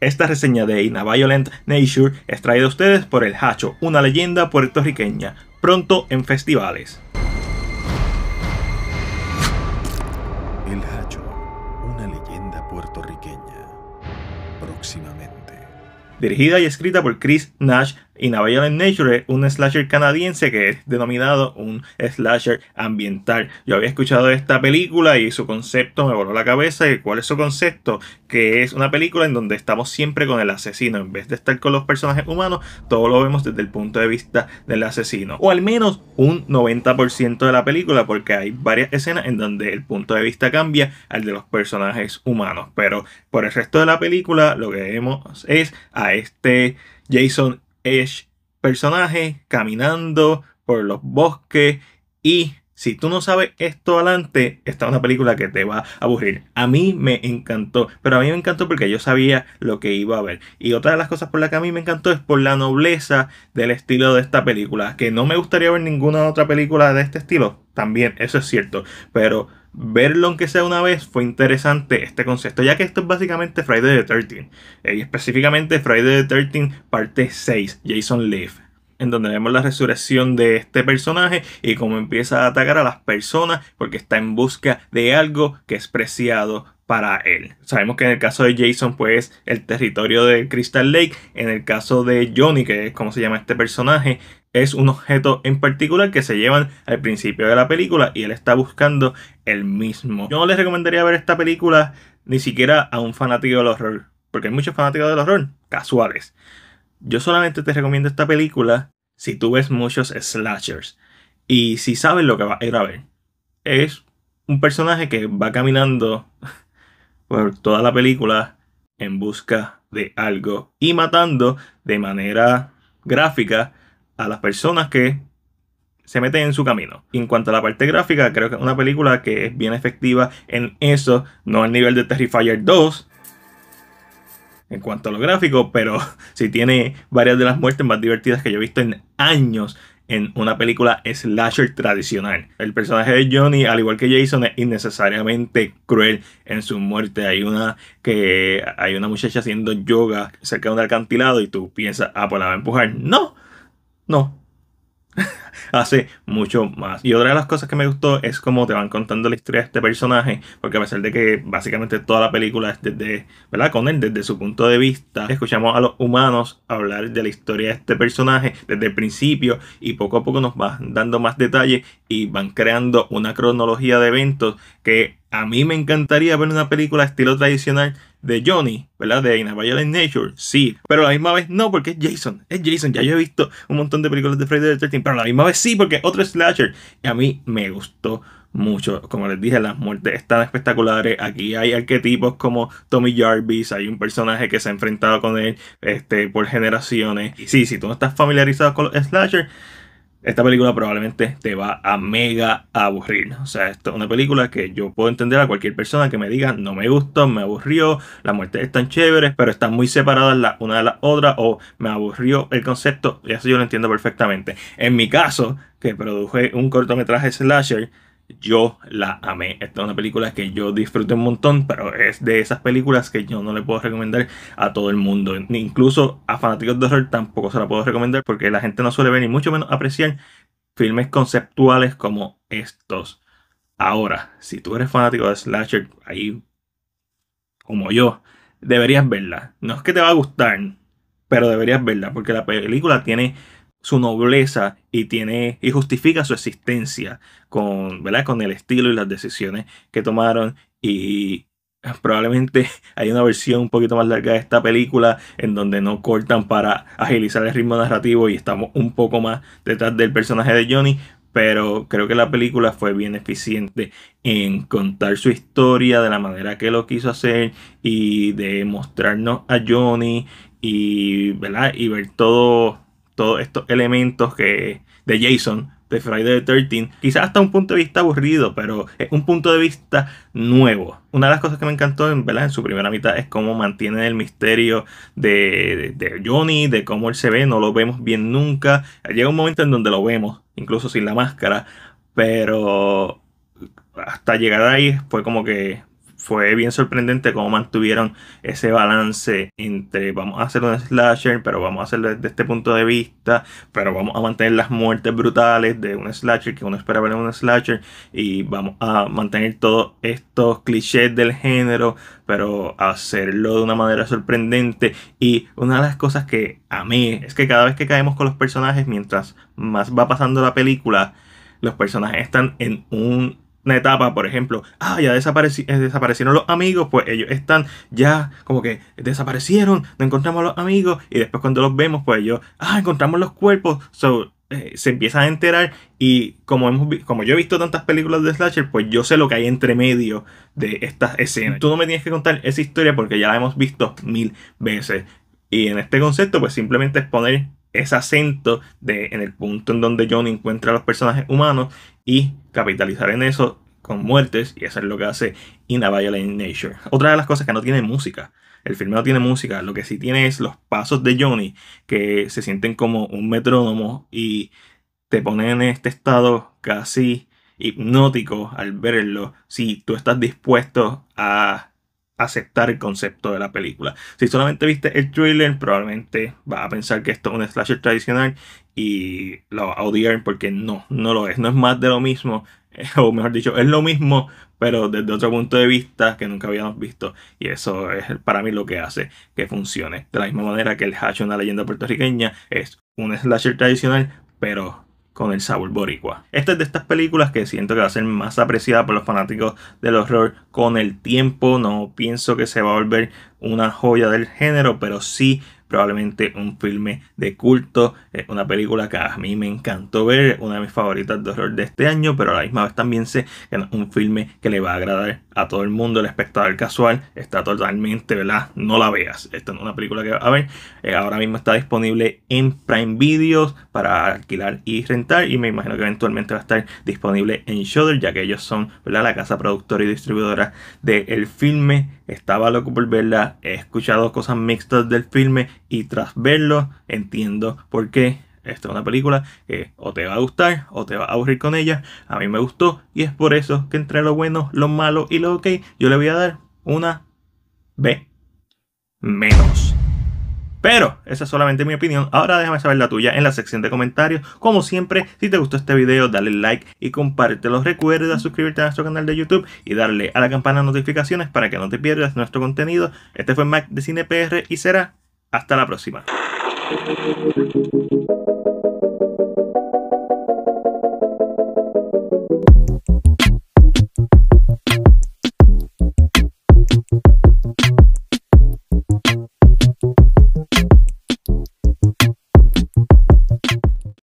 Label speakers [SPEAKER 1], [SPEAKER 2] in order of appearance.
[SPEAKER 1] Esta reseña de Ina Violent Nature es traída a ustedes por El Hacho, una leyenda puertorriqueña, pronto en festivales. El Hacho, una leyenda puertorriqueña, próximamente. Dirigida y escrita por Chris Nash y a Nature es un slasher canadiense que es denominado un slasher ambiental. Yo había escuchado esta película y su concepto me voló la cabeza. ¿Y ¿Cuál es su concepto? Que es una película en donde estamos siempre con el asesino. En vez de estar con los personajes humanos, todo lo vemos desde el punto de vista del asesino. O al menos un 90% de la película, porque hay varias escenas en donde el punto de vista cambia al de los personajes humanos. Pero por el resto de la película, lo que vemos es a este Jason es personaje caminando por los bosques y si tú no sabes esto adelante, esta es una película que te va a aburrir. A mí me encantó, pero a mí me encantó porque yo sabía lo que iba a ver. Y otra de las cosas por las que a mí me encantó es por la nobleza del estilo de esta película, que no me gustaría ver ninguna otra película de este estilo. También, eso es cierto, pero verlo aunque sea una vez fue interesante este concepto, ya que esto es básicamente Friday the 13th, eh, y específicamente Friday the 13th parte 6, Jason Leaf en donde vemos la resurrección de este personaje y cómo empieza a atacar a las personas porque está en busca de algo que es preciado para él. Sabemos que en el caso de Jason, pues el territorio de Crystal Lake, en el caso de Johnny, que es como se llama este personaje, es un objeto en particular que se llevan al principio de la película y él está buscando el mismo. Yo no les recomendaría ver esta película ni siquiera a un fanático del horror, porque hay muchos fanáticos del horror casuales. Yo solamente te recomiendo esta película si tú ves muchos slashers y si sabes lo que va a ir a ver. Es un personaje que va caminando por toda la película en busca de algo y matando de manera gráfica a las personas que se meten en su camino. en cuanto a la parte gráfica, creo que es una película que es bien efectiva en eso, no al nivel de Terrifier 2, en cuanto a lo gráfico, pero si tiene varias de las muertes más divertidas que yo he visto en años en una película slasher tradicional. El personaje de Johnny, al igual que Jason, es innecesariamente cruel en su muerte. Hay una que hay una muchacha haciendo yoga cerca de un alcantilado y tú piensas, ah, pues la va a empujar. No, no, hace mucho más. Y otra de las cosas que me gustó es cómo te van contando la historia de este personaje, porque a pesar de que básicamente toda la película es desde, ¿verdad? Con él, desde su punto de vista, escuchamos a los humanos hablar de la historia de este personaje desde el principio y poco a poco nos van dando más detalles y van creando una cronología de eventos que a mí me encantaría ver una película estilo tradicional de Johnny, ¿verdad? De In a Nature, sí. Pero a la misma vez no, porque es Jason. Es Jason. Ya yo he visto un montón de películas de Friday the 13th, pero a la misma vez sí, porque otro slasher. Y a mí me gustó mucho. Como les dije, las muertes están espectaculares. Aquí hay arquetipos como Tommy Jarvis, hay un personaje que se ha enfrentado con él este, por generaciones. Y sí, si tú no estás familiarizado con los slasher esta película probablemente te va a mega aburrir. O sea, esto es una película que yo puedo entender a cualquier persona que me diga no me gustó, me aburrió, las muertes están chévere pero están muy separadas la una de la otra o me aburrió el concepto. Y eso yo lo entiendo perfectamente. En mi caso, que produje un cortometraje slasher, yo la amé. Esta es una película que yo disfruto un montón, pero es de esas películas que yo no le puedo recomendar a todo el mundo. Ni incluso a fanáticos de horror tampoco se la puedo recomendar porque la gente no suele ver ni mucho menos apreciar filmes conceptuales como estos. Ahora, si tú eres fanático de Slasher, ahí como yo, deberías verla. No es que te va a gustar, pero deberías verla porque la película tiene su nobleza y tiene y justifica su existencia con, ¿verdad? con el estilo y las decisiones que tomaron y eh, probablemente hay una versión un poquito más larga de esta película en donde no cortan para agilizar el ritmo narrativo y estamos un poco más detrás del personaje de Johnny pero creo que la película fue bien eficiente en contar su historia de la manera que lo quiso hacer y de mostrarnos a Johnny y, ¿verdad? y ver todo todos estos elementos que, de Jason, de Friday the 13, quizás hasta un punto de vista aburrido, pero es un punto de vista nuevo. Una de las cosas que me encantó en, ¿verdad? en su primera mitad es cómo mantiene el misterio de, de, de, Johnny, de cómo él se ve, no lo vemos bien nunca. Llega un momento en donde lo vemos, incluso sin la máscara, pero hasta llegar ahí fue como que fue bien sorprendente cómo mantuvieron ese balance entre vamos a hacer un slasher, pero vamos a hacerlo desde este punto de vista, pero vamos a mantener las muertes brutales de un slasher que uno espera ver en un slasher y vamos a mantener todos estos clichés del género, pero hacerlo de una manera sorprendente. Y una de las cosas que a mí es que cada vez que caemos con los personajes, mientras más va pasando la película, los personajes están en un una etapa, por ejemplo, ah, ya desapareci eh, desaparecieron los amigos, pues ellos están ya como que desaparecieron, no encontramos a los amigos y después cuando los vemos, pues ellos, ah, encontramos los cuerpos, eh, se empieza a enterar y como, hemos como yo he visto tantas películas de slasher, pues yo sé lo que hay entre medio de estas escenas. Tú no me tienes que contar esa historia porque ya la hemos visto mil veces. Y en este concepto, pues simplemente es poner ese acento de, en el punto en donde Johnny encuentra a los personajes humanos y capitalizar en eso con muertes y eso es lo que hace In a Violent Nature. Otra de las cosas que no tiene música. El filme no tiene música, lo que sí tiene es los pasos de Johnny que se sienten como un metrónomo y te ponen en este estado casi hipnótico al verlo si tú estás dispuesto a aceptar el concepto de la película. Si solamente viste el thriller probablemente va a pensar que esto es un slasher tradicional y lo odiarán porque no, no lo es. No es más de lo mismo, o mejor dicho, es lo mismo, pero desde otro punto de vista que nunca habíamos visto. Y eso es para mí lo que hace que funcione. De la misma manera que el Hash, una leyenda puertorriqueña, es un slasher tradicional, pero con el sabor boricua. Esta es de estas películas que siento que va a ser más apreciada por los fanáticos del horror con el tiempo. No pienso que se va a volver una joya del género, pero sí probablemente un filme de culto, eh, una película que a mí me encantó ver, una de mis favoritas de horror de este año, pero a la misma vez también sé que es un filme que le va a agradar a todo el mundo, el espectador casual, está totalmente, ¿verdad? No la veas, esta es una película que a ver, eh, ahora mismo está disponible en Prime Videos para alquilar y rentar y me imagino que eventualmente va a estar disponible en Shudder, ya que ellos son, ¿verdad? La casa productora y distribuidora del filme estaba loco por verla, he escuchado cosas mixtas del filme y tras verlo entiendo por qué esta es una película que o te va a gustar o te va a aburrir con ella. A mí me gustó y es por eso que entre lo bueno, lo malo y lo ok, yo le voy a dar una B menos. Pero esa es solamente mi opinión. Ahora déjame saber la tuya en la sección de comentarios. Como siempre, si te gustó este video, dale like y compártelo. Recuerda suscribirte a nuestro canal de YouTube y darle a la campana de notificaciones para que no te pierdas nuestro contenido. Este fue Mac de CinePR y será hasta la próxima.